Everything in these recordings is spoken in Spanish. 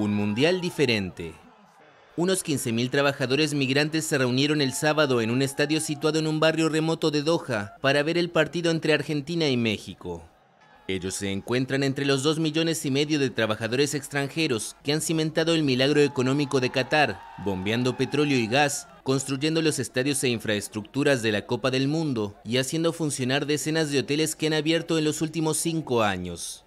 Un mundial diferente. Unos 15.000 trabajadores migrantes se reunieron el sábado en un estadio situado en un barrio remoto de Doha para ver el partido entre Argentina y México. Ellos se encuentran entre los 2 millones y medio de trabajadores extranjeros que han cimentado el milagro económico de Qatar, bombeando petróleo y gas, construyendo los estadios e infraestructuras de la Copa del Mundo y haciendo funcionar decenas de hoteles que han abierto en los últimos cinco años.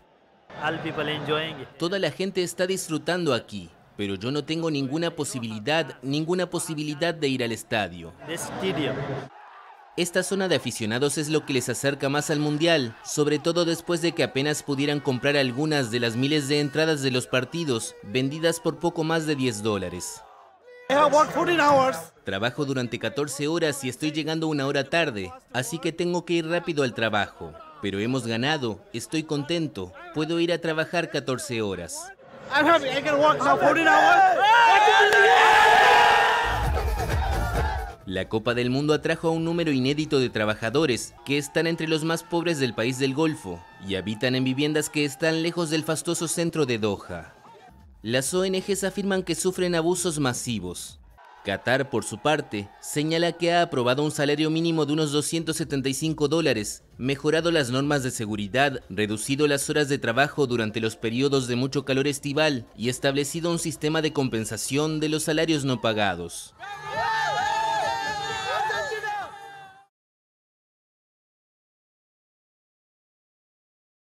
Toda la gente está disfrutando aquí, pero yo no tengo ninguna posibilidad, ninguna posibilidad de ir al estadio. Esta zona de aficionados es lo que les acerca más al Mundial, sobre todo después de que apenas pudieran comprar algunas de las miles de entradas de los partidos, vendidas por poco más de 10 dólares. Trabajo durante 14 horas y estoy llegando una hora tarde, así que tengo que ir rápido al trabajo. Pero hemos ganado, estoy contento, puedo ir a trabajar 14 horas. La Copa del Mundo atrajo a un número inédito de trabajadores que están entre los más pobres del país del Golfo y habitan en viviendas que están lejos del fastoso centro de Doha. Las ONGs afirman que sufren abusos masivos, Qatar, por su parte, señala que ha aprobado un salario mínimo de unos 275 dólares, mejorado las normas de seguridad, reducido las horas de trabajo durante los periodos de mucho calor estival y establecido un sistema de compensación de los salarios no pagados.